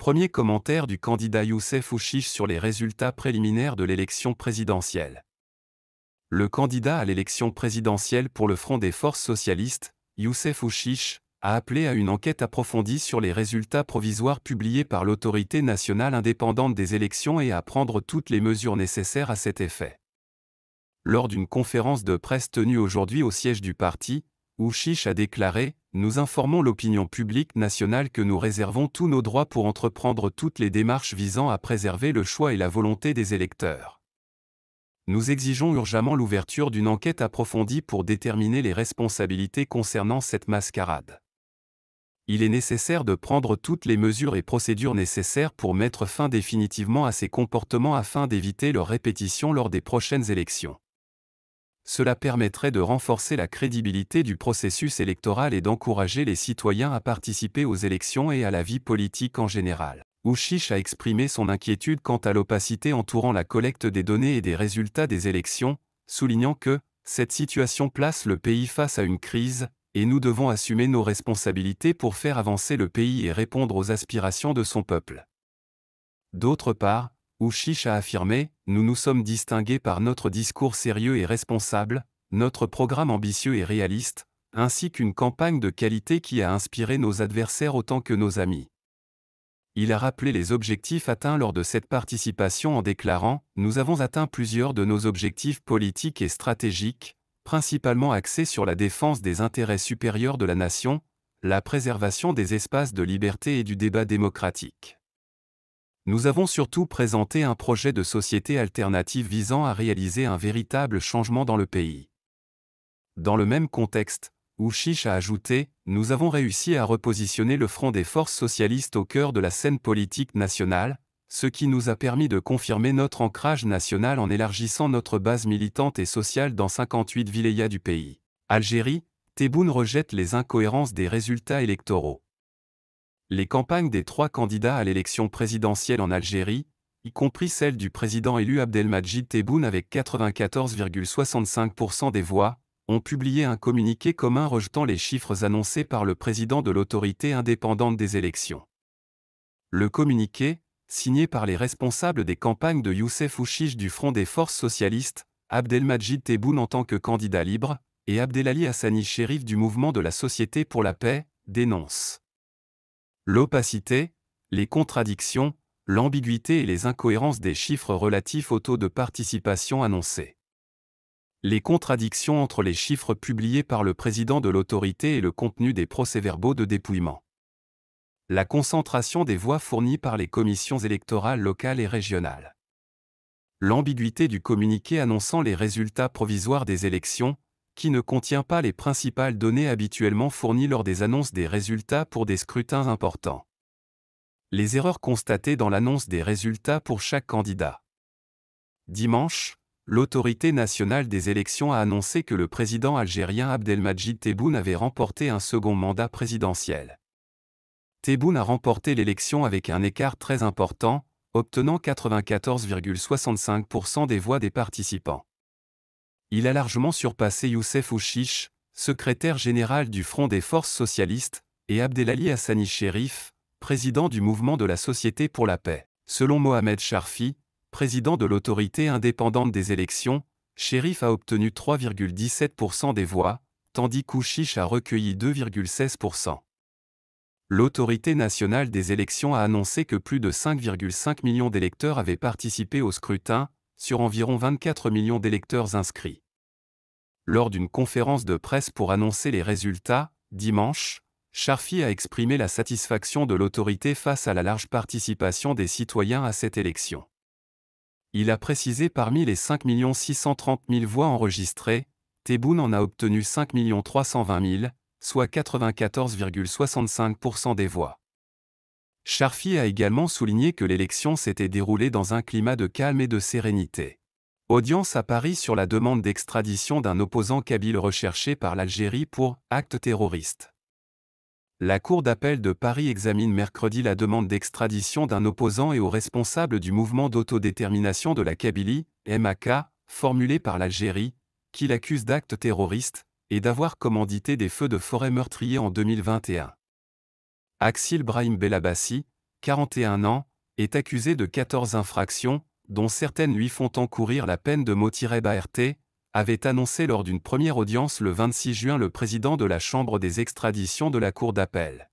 Premier commentaire du candidat Youssef Ouchich sur les résultats préliminaires de l'élection présidentielle. Le candidat à l'élection présidentielle pour le Front des Forces Socialistes, Youssef Ouchich, a appelé à une enquête approfondie sur les résultats provisoires publiés par l'autorité nationale indépendante des élections et à prendre toutes les mesures nécessaires à cet effet. Lors d'une conférence de presse tenue aujourd'hui au siège du parti, Ouchiche a déclaré Nous informons l'opinion publique nationale que nous réservons tous nos droits pour entreprendre toutes les démarches visant à préserver le choix et la volonté des électeurs. Nous exigeons urgemment l'ouverture d'une enquête approfondie pour déterminer les responsabilités concernant cette mascarade. Il est nécessaire de prendre toutes les mesures et procédures nécessaires pour mettre fin définitivement à ces comportements afin d'éviter leur répétition lors des prochaines élections. Cela permettrait de renforcer la crédibilité du processus électoral et d'encourager les citoyens à participer aux élections et à la vie politique en général. Ouchiche a exprimé son inquiétude quant à l'opacité entourant la collecte des données et des résultats des élections, soulignant que cette situation place le pays face à une crise, et nous devons assumer nos responsabilités pour faire avancer le pays et répondre aux aspirations de son peuple. D'autre part, Ouchiche a affirmé Nous nous sommes distingués par notre discours sérieux et responsable, notre programme ambitieux et réaliste, ainsi qu'une campagne de qualité qui a inspiré nos adversaires autant que nos amis. Il a rappelé les objectifs atteints lors de cette participation en déclarant Nous avons atteint plusieurs de nos objectifs politiques et stratégiques, principalement axés sur la défense des intérêts supérieurs de la nation, la préservation des espaces de liberté et du débat démocratique nous avons surtout présenté un projet de société alternative visant à réaliser un véritable changement dans le pays. Dans le même contexte, Ouchiche a ajouté Nous avons réussi à repositionner le front des forces socialistes au cœur de la scène politique nationale, ce qui nous a permis de confirmer notre ancrage national en élargissant notre base militante et sociale dans 58 vilayas du pays. Algérie, Tebboune rejette les incohérences des résultats électoraux les campagnes des trois candidats à l'élection présidentielle en Algérie, y compris celle du président élu Abdelmadjid Tebboune avec 94,65% des voix, ont publié un communiqué commun rejetant les chiffres annoncés par le président de l'autorité indépendante des élections. Le communiqué, signé par les responsables des campagnes de Youssef Ouchiche du Front des Forces Socialistes, Abdelmadjid Tebboune en tant que candidat libre, et Abdelali Hassani Chérif du Mouvement de la Société pour la Paix, dénonce l'opacité, les contradictions, l'ambiguïté et les incohérences des chiffres relatifs au taux de participation annoncés. Les contradictions entre les chiffres publiés par le président de l'autorité et le contenu des procès-verbaux de dépouillement. La concentration des voix fournies par les commissions électorales locales et régionales. L'ambiguïté du communiqué annonçant les résultats provisoires des élections, qui ne contient pas les principales données habituellement fournies lors des annonces des résultats pour des scrutins importants. Les erreurs constatées dans l'annonce des résultats pour chaque candidat. Dimanche, l'autorité nationale des élections a annoncé que le président algérien Abdelmajid Tebboune avait remporté un second mandat présidentiel. Tebboune a remporté l'élection avec un écart très important, obtenant 94,65% des voix des participants il a largement surpassé Youssef Ouchiche, secrétaire général du Front des Forces Socialistes, et Abdelali Hassani Sherif, président du mouvement de la Société pour la paix. Selon Mohamed Sharfi, président de l'autorité indépendante des élections, Sherif a obtenu 3,17% des voix, tandis qu'Ouchiche a recueilli 2,16%. L'autorité nationale des élections a annoncé que plus de 5,5 millions d'électeurs avaient participé au scrutin, sur environ 24 millions d'électeurs inscrits. Lors d'une conférence de presse pour annoncer les résultats, dimanche, Charfi a exprimé la satisfaction de l'autorité face à la large participation des citoyens à cette élection. Il a précisé parmi les 5 630 000 voix enregistrées, Tebboune en a obtenu 5 320 000, soit 94,65% des voix. Charfi a également souligné que l'élection s'était déroulée dans un climat de calme et de sérénité. Audience à Paris sur la demande d'extradition d'un opposant kabyle recherché par l'Algérie pour acte terroriste. La Cour d'appel de Paris examine mercredi la demande d'extradition d'un opposant et aux responsables du mouvement d'autodétermination de la Kabylie, MAK, formulée par l'Algérie, qui l'accuse d'actes terroristes et d'avoir commandité des feux de forêt meurtriers en 2021. Axil Brahim Belabassi, 41 ans, est accusé de 14 infractions, dont certaines lui font encourir la peine de mot-BART, avait annoncé lors d'une première audience le 26 juin le président de la Chambre des extraditions de la Cour d'appel.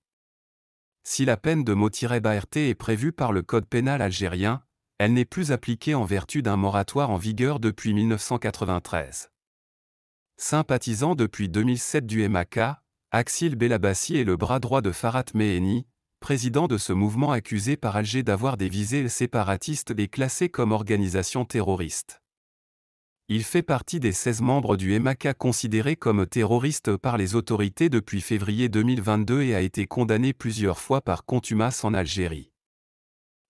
Si la peine de mot-BART est prévue par le Code pénal algérien, elle n'est plus appliquée en vertu d'un moratoire en vigueur depuis 1993. Sympathisant depuis 2007 du MAK, Axil Belabassi est le bras droit de Farhat Meheni, président de ce mouvement accusé par Alger d'avoir des visées séparatistes et classé comme organisation terroriste. Il fait partie des 16 membres du MAK considérés comme terroristes par les autorités depuis février 2022 et a été condamné plusieurs fois par contumace en Algérie.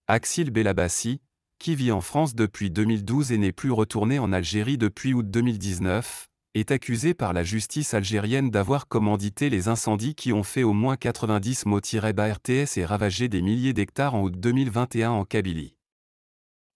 Axil Belabassi, qui vit en France depuis 2012 et n'est plus retourné en Algérie depuis août 2019, est accusé par la justice algérienne d'avoir commandité les incendies qui ont fait au moins 90 mots RTS et ravagé des milliers d'hectares en août 2021 en Kabylie.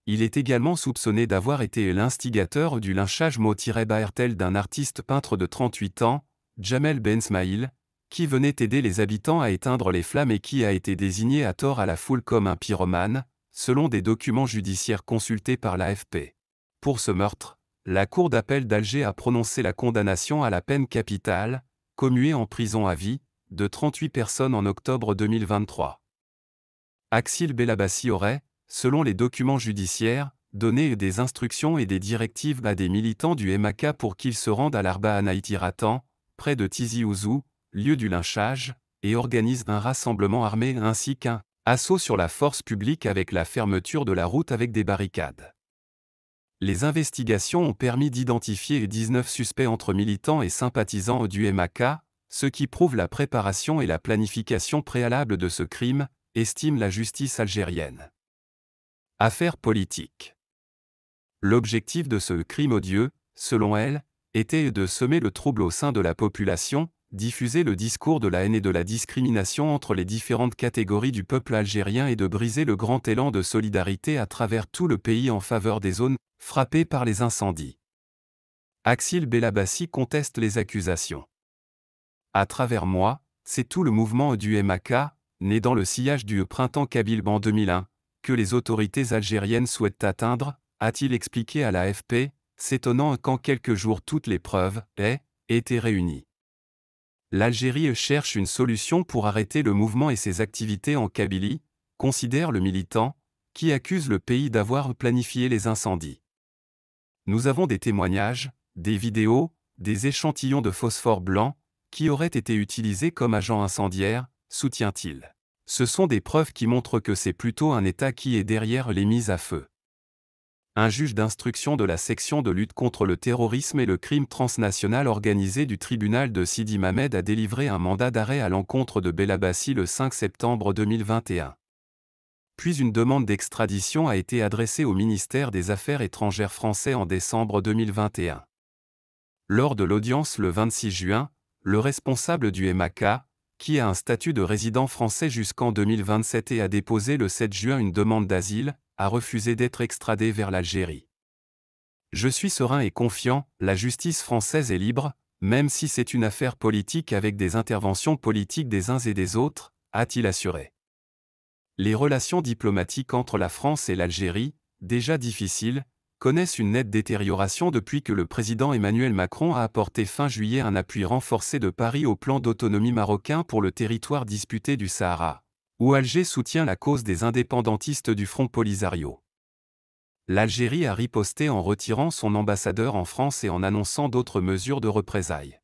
Il est également soupçonné d'avoir été l'instigateur du lynchage mot RTL d'un artiste peintre de 38 ans, Jamel Ben Smaïl, qui venait aider les habitants à éteindre les flammes et qui a été désigné à tort à la foule comme un pyromane, selon des documents judiciaires consultés par l'AFP. Pour ce meurtre, la Cour d'appel d'Alger a prononcé la condamnation à la peine capitale, commuée en prison à vie, de 38 personnes en octobre 2023. Axil Belabassi aurait, selon les documents judiciaires, donné des instructions et des directives à des militants du MAK pour qu'ils se rendent à l'Arba Ratan, près de Tizi Ouzou, lieu du lynchage, et organisent un rassemblement armé ainsi qu'un assaut sur la force publique avec la fermeture de la route avec des barricades les investigations ont permis d'identifier 19 suspects entre militants et sympathisants du MAK, ce qui prouve la préparation et la planification préalable de ce crime, estime la justice algérienne. Affaires politiques. L'objectif de ce crime odieux, selon elle, était de semer le trouble au sein de la population, diffuser le discours de la haine et de la discrimination entre les différentes catégories du peuple algérien et de briser le grand élan de solidarité à travers tout le pays en faveur des zones frappées par les incendies. Axil Belabassi conteste les accusations. À travers moi, c'est tout le mouvement du MAK, né dans le sillage du printemps kabyle en 2001, que les autorités algériennes souhaitent atteindre, a-t-il expliqué à l'AFP, s'étonnant qu'en quelques jours toutes les preuves aient été réunies. L'Algérie cherche une solution pour arrêter le mouvement et ses activités en Kabylie, considère le militant, qui accuse le pays d'avoir planifié les incendies. Nous avons des témoignages, des vidéos, des échantillons de phosphore blanc, qui auraient été utilisés comme agents incendiaires, soutient-il. Ce sont des preuves qui montrent que c'est plutôt un État qui est derrière les mises à feu un juge d'instruction de la section de lutte contre le terrorisme et le crime transnational organisé du tribunal de Sidi Mamed a délivré un mandat d'arrêt à l'encontre de Belabassi le 5 septembre 2021. Puis une demande d'extradition a été adressée au ministère des Affaires étrangères français en décembre 2021. Lors de l'audience le 26 juin, le responsable du MAK, qui a un statut de résident français jusqu'en 2027 et a déposé le 7 juin une demande d'asile, a refusé d'être extradé vers l'Algérie. Je suis serein et confiant, la justice française est libre, même si c'est une affaire politique avec des interventions politiques des uns et des autres, a-t-il assuré. Les relations diplomatiques entre la France et l'Algérie, déjà difficiles, connaissent une nette détérioration depuis que le président Emmanuel Macron a apporté fin juillet un appui renforcé de Paris au plan d'autonomie marocain pour le territoire disputé du Sahara, où Alger soutient la cause des indépendantistes du Front Polisario. L'Algérie a riposté en retirant son ambassadeur en France et en annonçant d'autres mesures de représailles.